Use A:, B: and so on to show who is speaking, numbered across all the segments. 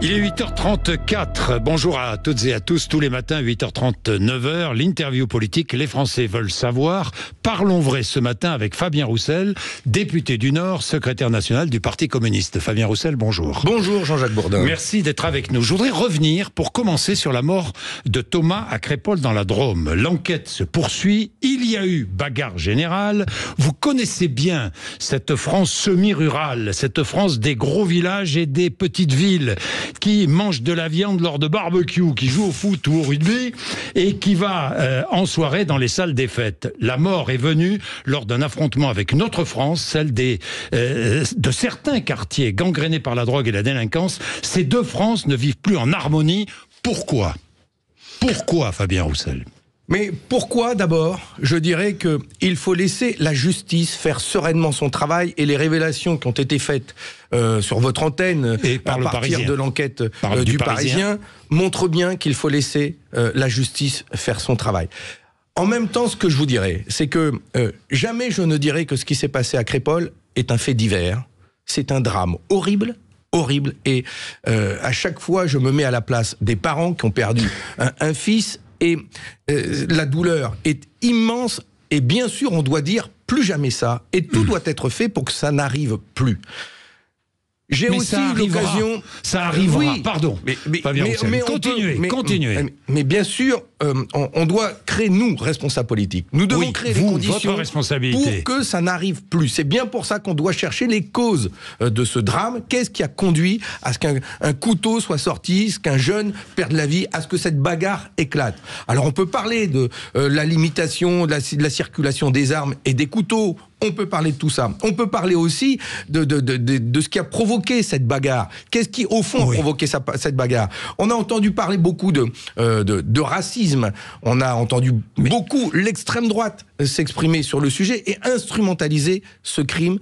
A: Il est 8h34. Bonjour à toutes et à tous. Tous les matins, 8 h 39 l'interview politique. Les Français veulent savoir Parlons vrai ce matin avec Fabien Roussel, député du Nord, secrétaire national du Parti communiste. Fabien Roussel, bonjour. Bonjour Jean-Jacques Bourdin. Merci d'être avec nous. Je voudrais revenir pour commencer sur la mort de Thomas à Crépole dans la Drôme. L'enquête se poursuit. Il y a eu bagarre générale. Vous connaissez bien cette France semi-rurale, cette France des gros villages et des petites villes qui mangent de la viande lors de barbecues, qui jouent au foot ou au rugby et qui va euh, en soirée dans les salles des fêtes. La mort est venu lors d'un affrontement avec notre France, celle des, euh, de certains quartiers gangrénés par la drogue et la délinquance. Ces deux France ne vivent plus en harmonie. Pourquoi Pourquoi, Fabien Roussel mais pourquoi d'abord Je dirais que il faut laisser la justice faire
B: sereinement son travail et les révélations qui ont été faites euh, sur votre antenne et euh, par le partir de l'enquête du, Parisien, montrent bien qu'il faut laisser la justice faire son travail. En même temps, ce que je vous dirais, c'est que euh, jamais je ne dirais que ce qui s'est passé à Crépole est un fait divers. C'est un drame horrible, horrible. Et euh, à chaque fois, je me mets à la place des parents qui ont perdu un, fils. Et euh, la douleur est immense. Et bien sûr, on doit dire plus jamais ça. Et tout hmm. doit être fait pour que ça n'arrive plus. J'ai aussi l'occasion. Ça arrivera. Oui, pardon. Mais, mais, mais, continuez, continuez. mais bien sûr, euh, on, doit créer, nous, responsables politiques, nous devons créer des les conditions responsabilité. pour que ça n'arrive plus. C'est bien pour ça qu'on doit chercher les causes euh, de ce drame. Qu'est-ce qui a conduit à ce qu'un couteau soit sorti, à ce qu'un jeune perde la vie, à ce que cette bagarre éclate Alors on peut parler de euh, la limitation de la, circulation des armes et des couteaux. On peut parler de tout ça. On peut parler aussi de, de, ce qui a provoqué cette bagarre. Qu'est-ce qui, au fond, a provoqué cette bagarre On a entendu parler beaucoup de, de, racisme on a entendu beaucoup l'extrême droite s'exprimer sur le sujet et instrumentaliser ce crime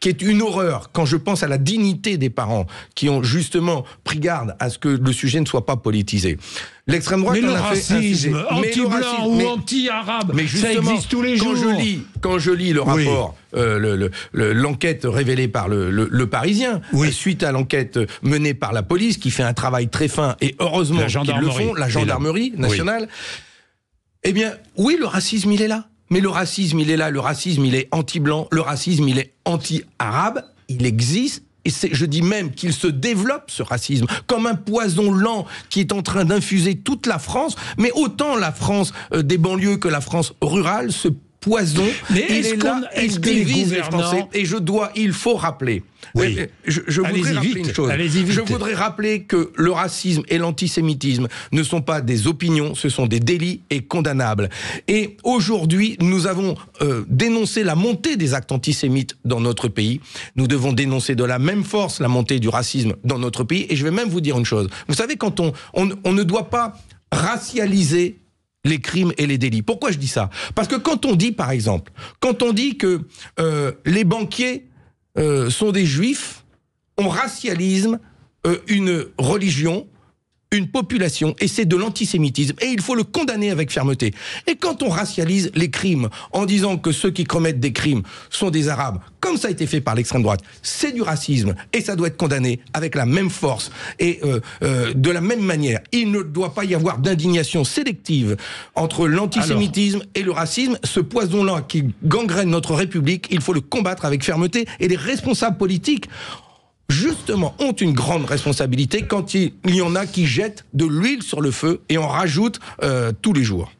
B: qui est une horreur quand je pense à la dignité des parents qui ont justement pris garde à ce que le sujet ne soit pas politisé. L'extrême droite le, racisme, fait anti mais anti-blanc ou anti-arabe,
A: ça existe tous les jours. Quand je lis,
B: quand je lis le rapport, euh, l'enquête révélée par le, Parisien, euh, suite à l'enquête menée par la police, qui fait un travail très fin et heureusement qu'ils le font, la gendarmerie nationale. Eh bien, oui, le racisme, il est là. Mais le racisme, il est là, le racisme, il est anti-blanc, le racisme, il est anti-arabe, il existe. Et je dis même qu'il se développe ce racisme comme un poison lent qui est en train d'infuser toute la France. Mais autant la France euh, des banlieues que la France rurale se poison. Mais il divise les, Français. Et je dois, il faut rappeler. Oui. Euh, je, je voudrais rappeler une chose. Je voudrais rappeler que le racisme et l'antisémitisme ne sont pas des opinions, ce sont des délits et condamnables. Et aujourd'hui, nous avons euh, dénoncé la montée des actes antisémites dans notre pays. Nous devons dénoncer de la même force la montée du racisme dans notre pays. Et je vais même vous dire une chose. Vous savez, quand on ne doit pas racialiser les crimes et les délits. Pourquoi je dis ça Parce que quand on dit, par exemple, quand on dit que euh, les banquiers euh, sont des juifs, on racialise euh, une religion une population et c'est de l'antisémitisme et il faut le condamner avec fermeté. Et quand on racialise les crimes en disant que ceux qui commettent des crimes sont des arabes, comme ça a été fait par l'extrême droite, c'est du racisme et ça doit être condamné avec la même force et euh, euh, de la même manière. Il ne doit pas y avoir d'indignation sélective entre l'antisémitisme et le racisme. Ce poison-là qui gangrène notre République, il faut le combattre avec fermeté et les responsables politiques justement, ont une grande responsabilité
A: quand il, y en a qui jettent de l'huile sur le feu et en rajoutent euh, tous les jours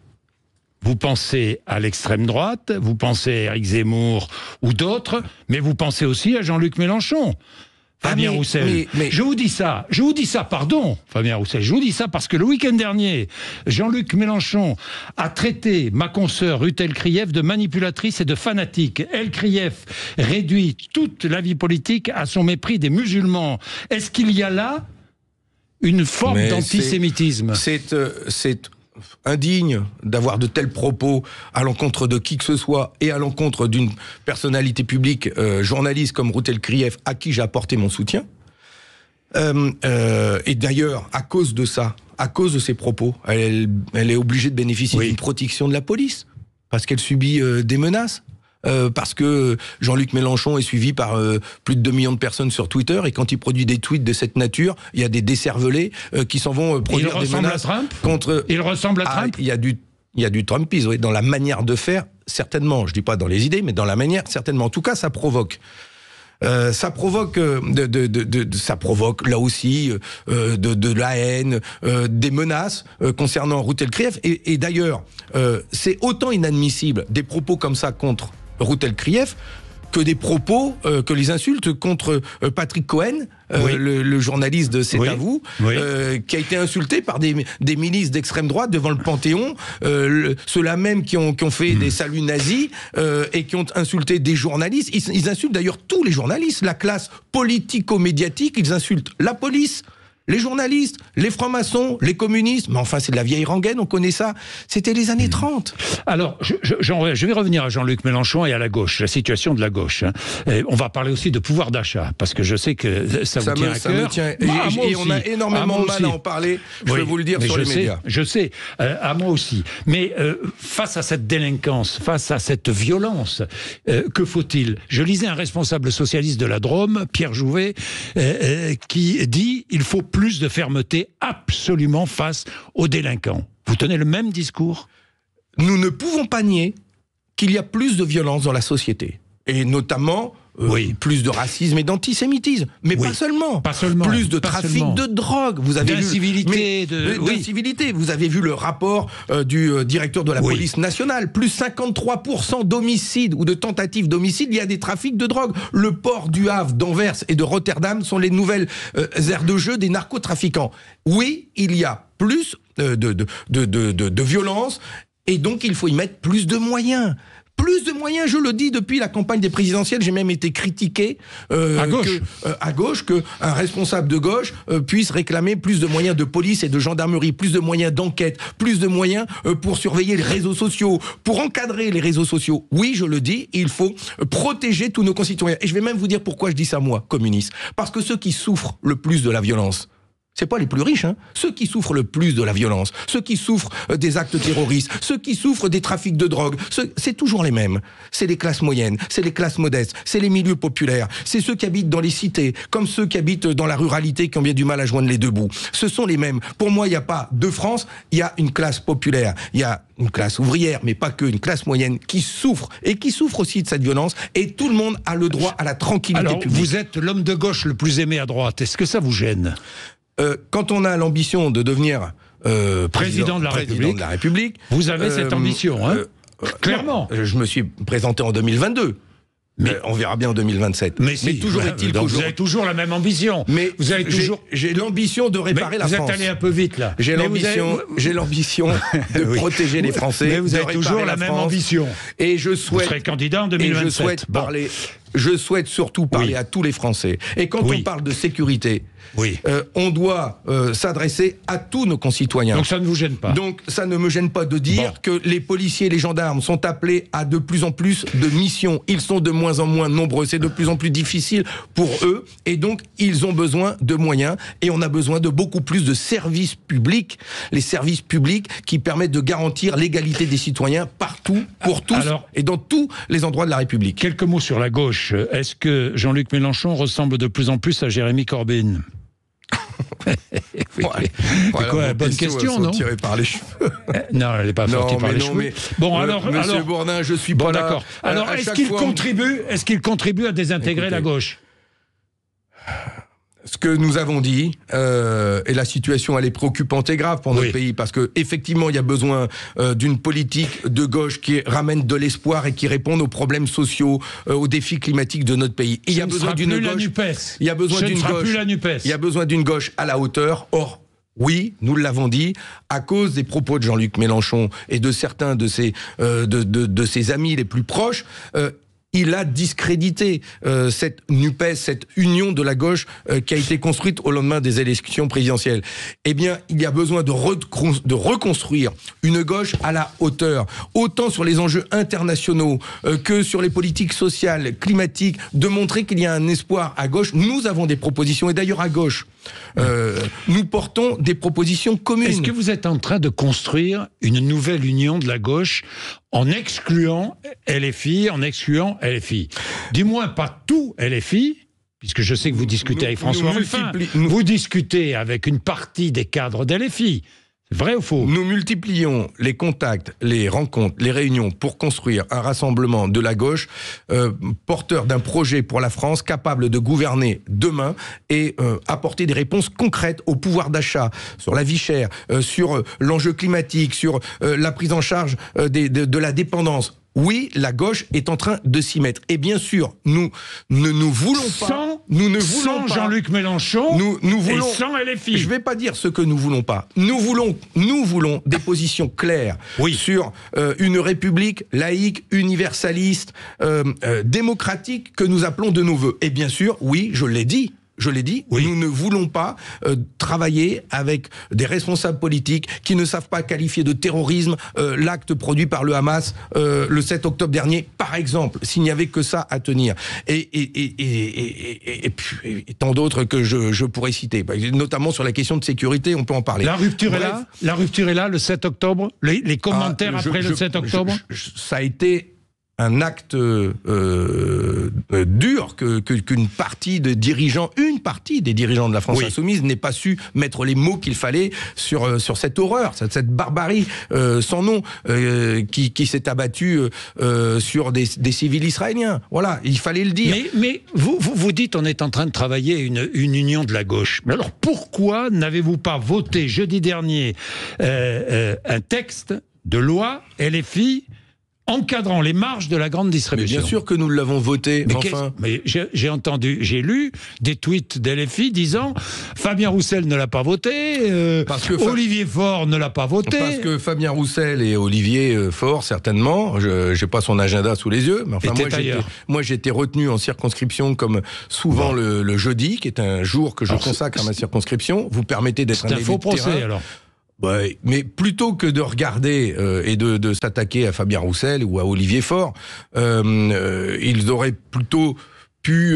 A: vous pensez à l'extrême droite, vous pensez à Eric Zemmour ou d'autres, mais vous pensez aussi à Jean-Luc Mélenchon. Ah, Fabien Roussel. Je vous dis ça, je vous dis ça, pardon, Fabien Roussel, je vous dis ça parce que le week-end dernier, Jean-Luc Mélenchon a traité ma consoeur El kriev de manipulatrice et de fanatique. El Krief, réduit toute la vie politique à son mépris des musulmans. Est-ce qu'il y a là une forme d'antisémitisme
B: C'est euh, indigne d'avoir de tels propos à l'encontre de qui que ce soit et à l'encontre d'une personnalité publique, euh, journaliste comme Routel Krief, à qui j'ai apporté mon soutien. Euh, euh, et d'ailleurs, à cause de ça, à cause de ses propos, elle, est obligée de bénéficier d'une protection de la police parce qu'elle subit des menaces. Euh, parce que Jean-Luc Mélenchon est suivi par euh, plus de 2 millions de personnes sur Twitter et quand il produit des tweets de cette nature, il y a des desservelés euh, qui s'en vont produire des menaces
A: contre. Il ressemble à ah, Trump. Il y a du
B: il y a du Trumpisme dans la manière de faire, certainement. Je dis pas dans les idées, mais dans la manière, certainement. En tout cas, ça provoque. ça provoque de, de, de, ça provoque là aussi de, de, la haine, des menaces concernant Routel Krief. Et, et d'ailleurs, c'est autant inadmissible des propos comme ça contre Routel krieff que des propos, euh, que les insultes contre euh, Patrick Cohen, euh, le, journaliste de C'est à vous, qui a été insulté par des, des milices d'extrême droite devant le Panthéon, ceux-là même qui ont, qui ont fait hmm. des saluts nazis et qui ont insulté des journalistes. Ils, ils insultent d'ailleurs tous les journalistes, la classe politico-médiatique, ils insultent la police, les journalistes, les francs-maçons, les communistes. Mais enfin, c'est de la vieille rengaine, on connaît ça. C'était les années
A: 30. Alors, je, je, je vais revenir à Jean-Luc Mélenchon et à la gauche, la situation de la gauche. Hein. on va parler aussi de pouvoir d'achat, parce que je sais que ça, vous tient à ça cœur. Me tient. Et, on a énormément de mal à en parler, je vais vous le dire sur les sais, médias. Je sais, euh, à moi aussi. Mais euh, face à cette délinquance, face à cette violence, euh, que faut-il Je lisais un responsable socialiste de la Drôme, Pierre Jouvet, qui dit il faut plus plus de fermeté absolument face aux délinquants. Vous tenez le même discours Nous ne pouvons pas nier qu'il y a plus de violence dans la société, et notamment
B: euh, oui. plus de racisme et d'antisémitisme, mais pas seulement. Pas seulement. Plus de trafic de drogue. Vous avez de, Vous avez vu le rapport euh, du euh, directeur de la police nationale. Plus 53% d'homicides ou de tentatives d'homicides, Il y a des trafics de drogue. Le port du Havre, d'Anvers et de Rotterdam sont les nouvelles aires de jeu des narcotrafiquants. Oui, il y a plus de, de violence et donc il faut y mettre plus de moyens plus de moyens, je le dis depuis la campagne des présidentielles, j'ai même été critiqué euh, à gauche euh, à gauche un responsable de gauche euh, puisse réclamer plus de moyens de police et de gendarmerie, plus de moyens d'enquête, plus de moyens pour surveiller les réseaux sociaux, pour encadrer les réseaux sociaux. Oui, je le dis, il faut protéger tous nos concitoyens. Et je vais même vous dire pourquoi je dis ça moi, communiste, parce que ceux qui souffrent le plus de la violence, c'est pas les plus riches, hein. ceux qui souffrent le plus de la violence, ceux qui souffrent euh, des actes terroristes, ceux qui souffrent des trafics de drogue, c'est toujours les mêmes. C'est les classes moyennes, c'est les classes modestes, c'est les milieux populaires, c'est ceux qui habitent dans les cités, comme ceux qui habitent dans la ruralité, qui ont bien du mal à joindre les deux bouts. Ce sont les mêmes. Pour moi, il n'y a pas deux France, il y a une classe populaire, il y a une classe ouvrière, mais pas que, une classe moyenne qui souffre et qui souffre aussi de cette violence. Et tout le monde a le droit à la tranquillité Alors, Vous êtes l'homme de gauche le plus aimé à droite. Est-ce que ça vous gêne euh, quand on a l'ambition de devenir euh, président, de la République, vous avez euh, cette ambition, hein clairement. je me suis présenté en 2022. Mais, on verra bien en 2027. Mais, toujours est vous avez
A: toujours la même ambition. Mais vous avez toujours j'ai l'ambition de réparer la France. Vous êtes allé un peu vite là. J'ai l'ambition,
B: j'ai l'ambition de protéger les Français. Mais vous avez toujours la, même ambition. Et je souhaite vous serez candidat en 2027. je souhaite parler je souhaite surtout parler à tous les Français. Et quand on parle de sécurité, oui. Euh, on doit euh, s'adresser à tous nos concitoyens. Donc ça ne vous gêne pas. Donc ça ne me gêne pas de dire que les policiers et les gendarmes sont appelés à de plus en plus de missions. Ils sont de moins en moins nombreux. C'est de plus en plus difficile pour eux. Et donc ils ont besoin de moyens. Et on a besoin de beaucoup plus de services publics. Les services publics qui permettent de garantir l'égalité
A: des citoyens partout, pour tous et dans tous les endroits de la République. Quelques mots sur la gauche. Est-ce que Jean-Luc Mélenchon ressemble de plus en plus à Jérémy Corbyn oui, quoi voilà, quoi, bonne question, non Tirée par les cheveux. Eh, non, elle n'est pas sortie par les non, cheveux. Bon, alors, Monsieur Bourdin, je suis bon, d'accord. Alors, est-ce qu'il contribue, est-ce qu'il contribue à désintégrer la gauche
B: ce que nous avons dit, euh, et la situation elle est préoccupante et grave pour notre pays, parce que effectivement il y a besoin euh, d'une politique de gauche qui ramène de l'espoir et qui réponde aux problèmes sociaux, euh, aux défis climatiques de notre pays. Il y a besoin d'une gauche.
A: Il y a besoin d'une gauche. Il y
B: a besoin d'une gauche à la hauteur. Or, oui, nous l'avons dit, à cause des propos de Jean-Luc Mélenchon et de certains de ses, de, de, de, ses amis les plus proches, euh, il a discrédité euh, cette NUPES, cette union de la gauche euh, qui a été construite au lendemain des élections présidentielles. Eh bien, il y a besoin de, de reconstruire une gauche à la hauteur, autant sur les enjeux internationaux euh, que sur les politiques sociales, climatiques, de montrer qu'il y a un espoir à gauche. Nous avons des propositions, et d'ailleurs à gauche, euh,
A: nous portons des propositions communes. Est-ce que vous êtes en train de construire une nouvelle union de la gauche en excluant LFI, en excluant LFI Du moins, pas tout LFI, puisque je sais que vous discutez avec François Ruffin, vous discutez avec une partie des cadres d'LFI, Vrai ou faux Nous multiplions les contacts, les
B: rencontres, les réunions pour construire un rassemblement de la gauche euh, porteur d'un projet pour la France capable de gouverner demain et euh, apporter des réponses concrètes au pouvoir d'achat, sur la vie chère, euh, sur l'enjeu climatique, sur la prise en charge de la dépendance oui, la gauche est en train de s'y mettre. Et bien sûr, nous ne nous voulons pas. Sans, nous ne voulons Jean-Luc Mélenchon. Nous, nous voulons. Et sans LFI. Je ne vais pas dire ce que nous voulons pas. Nous voulons, nous voulons des positions claires oui. sur euh, une république laïque, universaliste, euh, euh, démocratique que nous appelons de nos voeux. Et bien sûr, oui, je l'ai dit je l'ai dit, nous ne voulons pas euh, travailler avec des responsables politiques qui ne savent pas qualifier de terrorisme euh, l'acte produit par le Hamas euh, le 7 octobre dernier, par exemple, s'il n'y avait que ça à tenir. Et, et, puis, tant d'autres que je, pourrais citer, bah, notamment sur la question de sécurité, on peut en parler. La rupture est là,
A: la rupture est là, le 7 octobre, les, commentaires ah, après le 7 octobre
B: Ça a été un acte euh, euh, dur que, qu'une partie des dirigeants, une partie des dirigeants de la France insoumise n'ait pas su mettre les mots qu'il fallait sur, euh, sur cette horreur, cette, barbarie sans nom qui, s'est abattue sur des, civils israéliens. Voilà, il fallait le dire.
A: Mais, vous, vous, dites on est en train de travailler une, une union de la gauche. Mais alors pourquoi n'avez-vous pas voté jeudi dernier un texte de loi LFI encadrant les marges de la grande distribution. Mais bien sûr que nous l'avons voté. Mais, enfin... mais j'ai entendu, j'ai lu des tweets d'LFI disant Fabien Roussel ne l'a pas voté, euh, parce que Olivier Faure ne l'a pas voté. Parce que Fabien Roussel et Olivier
B: euh, Faure, certainement, je n'ai pas son agenda sous les yeux, mais enfin, moi j'étais retenu en circonscription comme souvent le, jeudi, qui est un jour que je consacre à ma circonscription. Vous permettez d'être un, un faux procès alors mais plutôt que de regarder euh, et de, s'attaquer à Fabien Roussel ou à Olivier Faure, euh, euh, ils auraient plutôt pu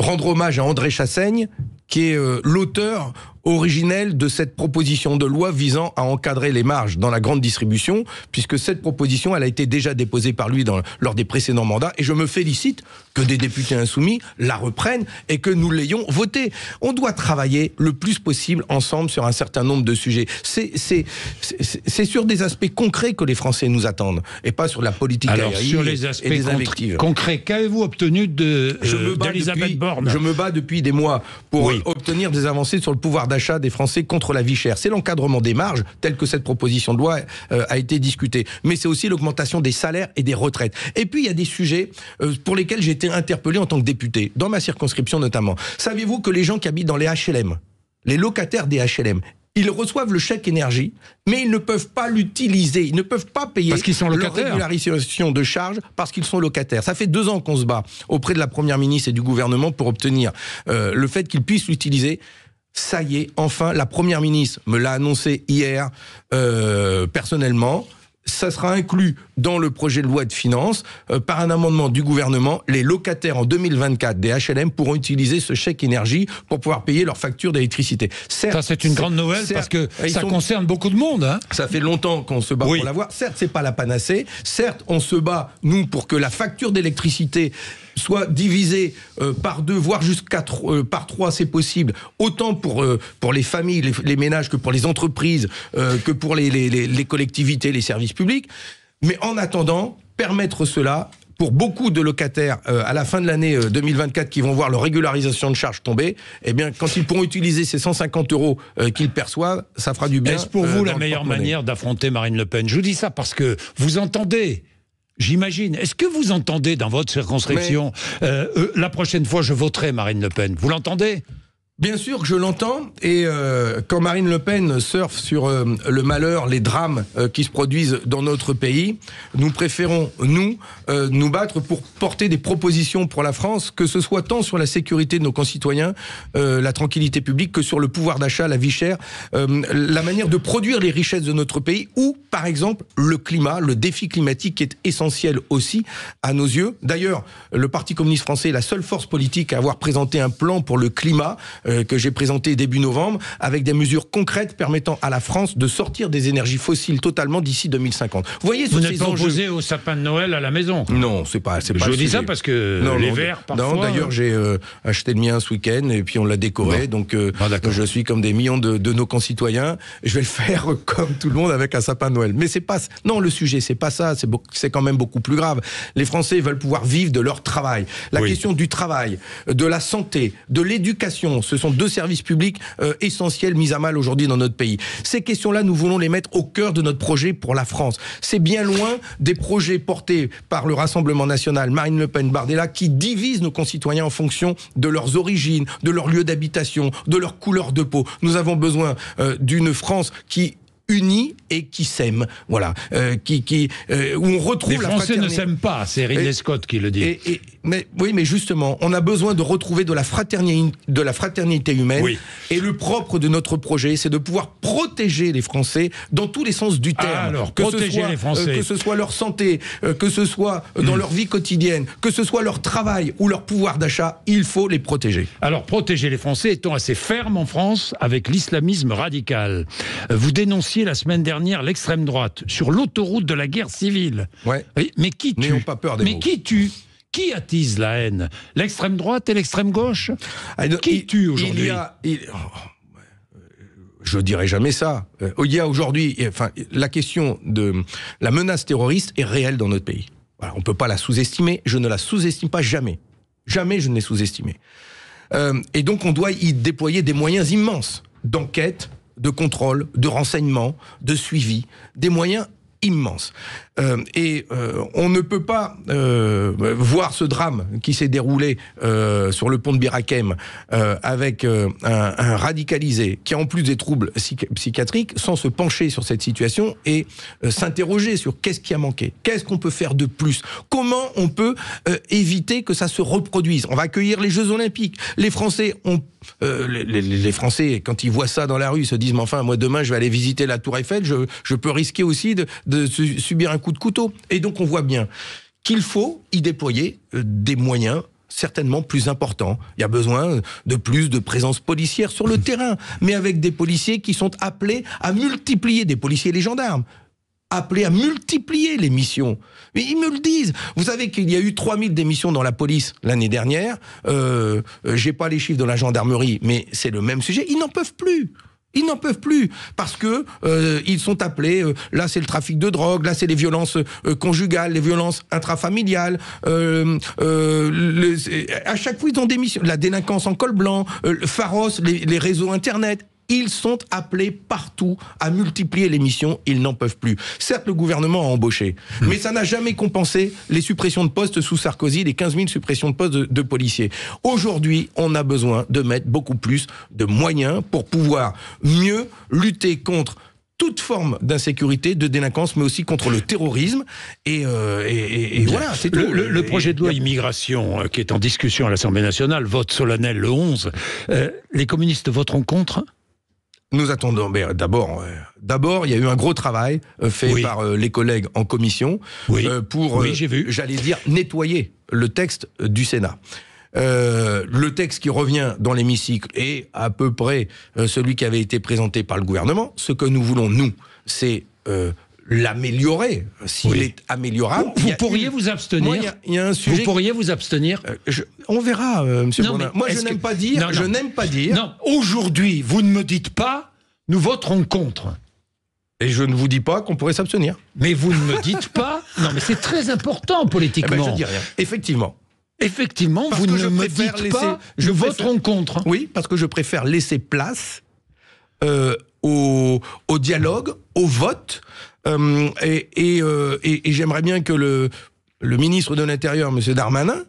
B: rendre hommage à André Chassaigne, qui est l'auteur originelle de cette proposition de loi visant à encadrer les marges dans la grande distribution, puisque cette proposition, elle a été déjà déposée par lui lors des précédents mandats, et je me félicite que des députés insoumis la reprennent et que nous l'ayons votée. On doit travailler le plus possible ensemble sur un certain nombre de sujets. C'est sur des aspects concrets que les Français nous attendent, et pas sur la politique Alors, sur les aspects
A: concrets, qu'avez-vous obtenu de
B: euh, Borne Je me bats depuis des mois pour obtenir des avancées sur le pouvoir d'achat des Français contre la vie chère. C'est l'encadrement des marges, tel que cette proposition de loi euh, a été discutée. Mais c'est aussi l'augmentation des salaires et des retraites. Et puis, il y a des sujets euh, pour lesquels j'ai été interpellé en tant que député, dans ma circonscription notamment. Saviez-vous que les gens qui habitent dans les HLM, les locataires des HLM, ils reçoivent le chèque énergie, mais ils ne peuvent pas l'utiliser, ils ne peuvent pas payer parce qu'ils sont leur régularisation de charges parce qu'ils sont locataires. Ça fait deux ans qu'on se bat auprès de la Première ministre et du gouvernement pour obtenir euh, le fait qu'ils puissent l'utiliser ça y est, enfin, la Première ministre me l'a annoncé hier euh, personnellement. Ça sera inclus dans le projet de loi de finances euh, par un amendement du gouvernement. Les locataires en 2024 des HLM pourront utiliser ce chèque énergie pour pouvoir payer leur facture d'électricité. Ça, c'est une grande nouvelle parce que ça concerne
A: beaucoup de monde. Hein.
B: ça fait longtemps qu'on se bat pour l'avoir. Certes, c'est pas la panacée. Certes, on se bat nous pour que la facture d'électricité soit divisé euh, par deux, voire jusqu'à euh, par trois, c'est possible, autant pour, euh, pour les familles, les, ménages, que pour les entreprises, que pour les, collectivités, les services publics. Mais en attendant, permettre cela pour beaucoup de locataires à la fin de l'année 2024 qui vont voir leur régularisation de charges tomber, eh bien, quand ils pourront utiliser ces 150 euros qu'ils perçoivent, ça fera du bien. Est-ce pour vous la meilleure manière
A: d'affronter Marine Le Pen Je vous dis ça parce que vous entendez j'imagine. Est-ce que vous entendez dans votre circonscription, euh, euh, la prochaine fois je voterai Marine Le Pen Vous l'entendez Bien sûr que je l'entends, et euh,
B: quand Marine Le Pen surfe sur euh, le malheur, les drames euh, qui se produisent dans notre pays, nous préférons, nous, nous battre pour porter des propositions pour la France, que ce soit tant sur la sécurité de nos concitoyens, la tranquillité publique, que sur le pouvoir d'achat, la vie chère, la manière de produire les richesses de notre pays, ou par exemple le climat, le défi climatique qui est essentiel aussi à nos yeux. D'ailleurs, le Parti communiste français est la seule force politique à avoir présenté un plan pour le climat euh, que j'ai présenté début novembre, avec des mesures concrètes permettant à la France de sortir des énergies fossiles totalement d'ici 2050. Vous voyez ce Vous n'êtes pas opposé
A: au sapin de Noël à la maison Non, c'est pas, c'est pas. Je dis ça parce que non, les verts, parfois. Non, d'ailleurs,
B: j'ai euh, acheté le mien ce week-end et puis on l'a décoré, donc euh, ah, je suis comme des millions de, nos concitoyens. Je vais le faire comme tout le monde avec un sapin de Noël. Mais c'est pas, non, le sujet, c'est pas ça. C'est, c'est quand même beaucoup plus grave. Les Français veulent pouvoir vivre de leur travail. La question du travail, de la santé, de l'éducation, ce sont deux services publics euh, essentiels mis à mal aujourd'hui dans notre pays. Ces questions-là, nous voulons les mettre au cœur de notre projet pour la France. C'est bien loin des projets portés par le Rassemblement national, Marine Le Pen, Bardella, qui divisent nos concitoyens en fonction de leurs origines, de leur lieu d'habitation, de leur couleur de peau. Nous avons besoin euh, d'une France qui unis et qui s'aiment. Voilà, euh, qui, qui euh, où on retrouve. Les Français ne s'aiment pas,
A: c'est Ridley Scott qui
B: le dit. mais oui, mais justement, on a besoin de retrouver de la fraternité, de la fraternité humaine. Et le propre de notre projet, c'est de pouvoir protéger les Français dans tous les sens du terme. que protéger les euh, Français, que ce soit leur santé, que ce soit dans mm. leur vie quotidienne, que ce soit leur travail ou leur pouvoir d'achat, il faut les protéger.
A: Alors, protéger les Français, étant assez ferme en France avec l'islamisme radical. Vous dénonciez la semaine dernière l'extrême droite sur l'autoroute de la guerre civile. Mais qui tue pas peur des Mais qui tue qui attise la haine L'extrême droite et l'extrême gauche ah, Qui tue aujourd'hui il oh,
B: euh, Je dirais jamais ça. Euh, il y a aujourd'hui, enfin, la question de la menace terroriste est réelle dans notre pays. on ne peut pas la sous-estimer. Je ne la sous-estime pas jamais. Jamais je ne l'ai sous-estimée. Euh, et donc on doit y déployer des moyens immenses d'enquête, de contrôle, de renseignement, de suivi, des moyens immenses. Euh, et euh, on ne peut pas euh, voir ce drame qui s'est déroulé sur le pont de Birakem avec un, radicalisé qui a en plus des troubles psychiatriques sans se pencher sur cette situation et s'interroger sur qu'est-ce qui a manqué, qu'est-ce qu'on peut faire de plus, comment on peut éviter que ça se reproduise. On va accueillir les Jeux Olympiques. Les Français ont les, Français, quand ils voient ça dans la rue, ils se disent, mais enfin, moi, demain, je vais aller visiter la Tour Eiffel, je, peux risquer aussi de, de, subir un coup de couteau. Et donc on voit bien qu'il faut y déployer euh, des moyens certainement plus importants. Il y a besoin de plus de présence policière sur le terrain, mais avec des policiers qui sont appelés à multiplier, des policiers et les gendarmes, appelés à multiplier les missions. Mais ils me le disent. Vous savez qu'il y a eu 3000 démissions dans la police l'année dernière. Euh, euh, j'ai pas les chiffres de la gendarmerie, mais c'est le même sujet. Ils n'en peuvent plus. Ils n'en peuvent plus parce que euh, ils sont appelés. Euh, là, c'est le trafic de drogue. Là, c'est les violences euh, conjugales, les violences intrafamiliales. à chaque fois, ils ont des missions. La délinquance en col blanc, le Pharos, les, réseaux internet. Ils sont appelés partout à multiplier les missions. Ils n'en peuvent plus. Certes, le gouvernement a embauché, hmm. mais ça n'a jamais compensé les suppressions de postes sous Sarkozy, les 15 000 suppressions de postes de, policiers. Aujourd'hui, on a besoin de mettre beaucoup plus de moyens pour pouvoir mieux lutter contre toute forme d'insécurité, de délinquance, mais aussi contre le terrorisme.
A: Et, euh, voilà, c'est tout. le, projet de loi immigration euh, qui est en discussion à l'Assemblée nationale, vote solennel le 11, euh, les communistes voteront contre
B: nous attendons. Euh, d'abord, euh, d'abord, il y a eu un gros travail euh, fait par les collègues en commission pour, j'allais dire, nettoyer le texte du Sénat. le texte qui revient dans l'hémicycle est à peu près celui qui avait été présenté par le gouvernement. Ce que nous voulons, nous, c'est l'améliorer s'il
A: est améliorable. Vous, pourriez vous abstenir. vous euh, pourriez vous abstenir. on
B: verra, euh, Monsieur. Moi, je n'aime pas dire. Non, Je n'aime
A: pas dire. Non. Aujourd'hui, vous ne me dites pas.
B: Nous voterons contre. Et je ne vous dis pas qu'on pourrait s'abstenir. Mais vous ne me dites pas. Non, mais c'est très important eh ben, politiquement. dis rien. Effectivement. Effectivement, vous ne me dites pas. Je voterons contre. Oui, parce que je préfère laisser place. Euh, au, au, dialogue, au vote, euh, euh, et, j'aimerais bien que le, ministre de l'Intérieur, M. Darmanin,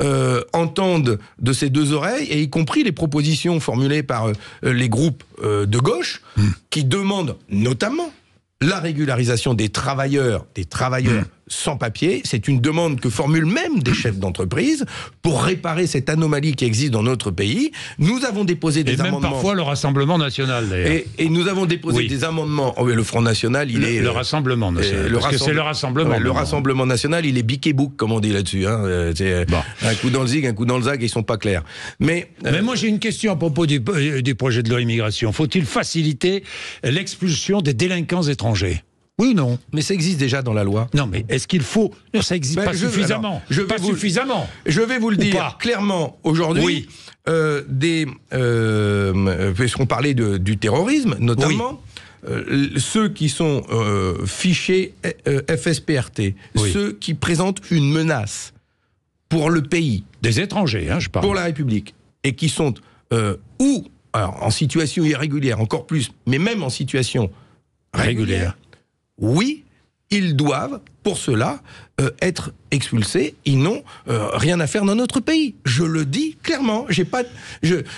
B: euh, entende de ses deux oreilles, et y compris les propositions formulées par les groupes de gauche, hmm. qui demandent notamment la régularisation des travailleurs, des travailleurs hmm sans papier. C'est une demande que formulent même des chefs d'entreprise pour réparer cette anomalie qui existe dans notre pays. Nous avons déposé des et amendements. Même parfois
A: le Rassemblement national, d'ailleurs.
B: Et, nous avons déposé des amendements. Oh, le Front National, il est. Le euh, Rassemblement euh, national. parce que c'est le Rassemblement. le Rassemblement national, il est biquet bouc, comme on dit là-dessus. Hein. Euh, un coup dans le zig, un coup dans le
A: zag, ils sont pas clairs. Mais, moi, j'ai une question à propos du, du projet de loi immigration. Faut-il faciliter l'expulsion des délinquants étrangers oui non Mais ça existe déjà dans la loi. Non, mais est-ce qu'il faut Non, ça existe pas suffisamment. je pas suffisamment. Je vais vous le dire
B: clairement aujourd'hui. Oui. Euh, des euh, puisqu'on parlait du terrorisme notamment. Euh, ceux qui sont fichés FSPRT, ceux qui présentent une menace pour le pays. Des étrangers, hein, je parle. Pour la République. Et qui sont ou en situation irrégulière, encore plus, mais même en situation régulière oui, ils doivent, pour cela, euh, être expulsés. Ils n'ont euh, rien à faire dans notre pays. Je le dis clairement.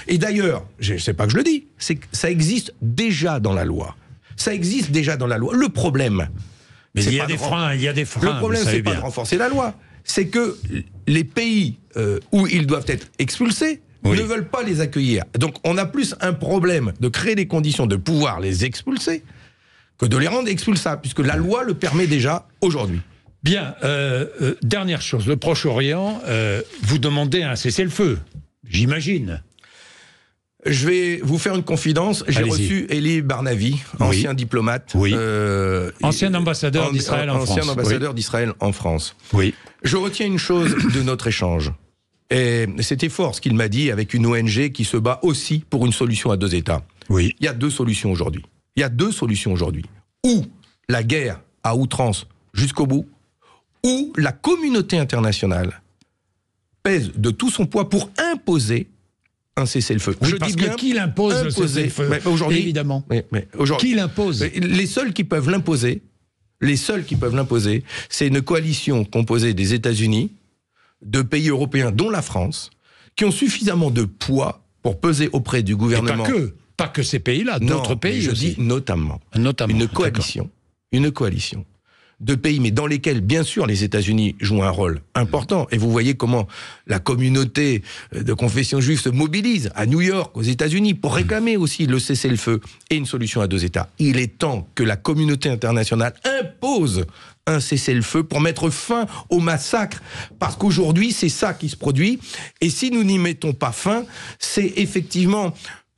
B: et d'ailleurs, je ne sais pas que je le dis. C'est que ça existe déjà dans la loi. Ça existe déjà dans la loi. Le problème. Mais il y a des freins.
A: Il a Le problème, c'est pas de
B: renforcer la loi. C'est que les pays euh, où ils doivent être expulsés, ne veulent pas les accueillir. Donc on a plus un problème de créer des conditions de pouvoir les expulser de les rendre expulsables, puisque la loi le permet déjà aujourd'hui.
A: Bien, euh, euh, dernière chose, le Proche-Orient, euh, vous demandez un cessez-le-feu, j'imagine. Je vais vous faire une confidence. J'ai reçu
B: Elie Barnavi, ancien diplomate, oui. ancien ambassadeur d'Israël en ancien France. ambassadeur oui. d'Israël en France. Oui. Je retiens une chose de notre échange. Et c'était fort ce qu'il m'a dit avec une ONG qui se bat aussi pour une solution à deux États. Oui. Il y a deux solutions aujourd'hui. Il y a deux solutions aujourd'hui. Ou la guerre à outrance jusqu'au bout, ou la communauté internationale pèse de tout son poids pour imposer un cessez-le-feu. Je dis que qui l'impose Aujourd'hui, évidemment. qui l'impose Les seuls qui peuvent l'imposer, les seuls qui peuvent l'imposer, c'est une coalition composée des États-Unis, de pays européens, dont la France, qui ont suffisamment de poids pour peser auprès du gouvernement.
A: Pas que ces pays-là, d'autres pays. Je dis notamment.
B: Notamment. Une coalition. Une coalition de pays, mais dans lesquels, bien sûr, les États-Unis jouent un rôle important. Et vous voyez comment la communauté de confession juive se mobilise à New York, aux États-Unis, pour réclamer aussi le cessez-le-feu et une solution à deux États. Il est temps que la communauté internationale impose un cessez-le-feu pour mettre fin au massacre, parce qu'aujourd'hui, c'est ça qui se produit. Et si nous n'y mettons pas fin, c'est effectivement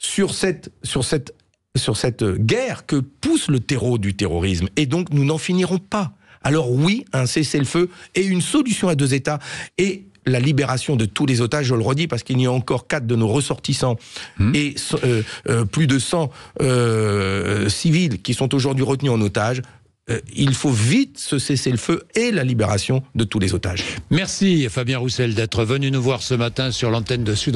B: sur cette, sur cette, sur cette guerre que pousse le terreau du terrorisme. Et donc, nous n'en finirons pas. Alors oui, un cessez-le-feu et une solution à deux États et la libération de tous les otages, je le redis, parce qu'il y a encore quatre de nos ressortissants hmm. et euh, euh, plus de 100 euh, civils qui sont aujourd'hui retenus en otage. Il faut vite ce cessez le feu et la libération de tous les otages.
A: Merci Fabien Roussel d'être venu nous voir ce matin sur l'antenne de Sud.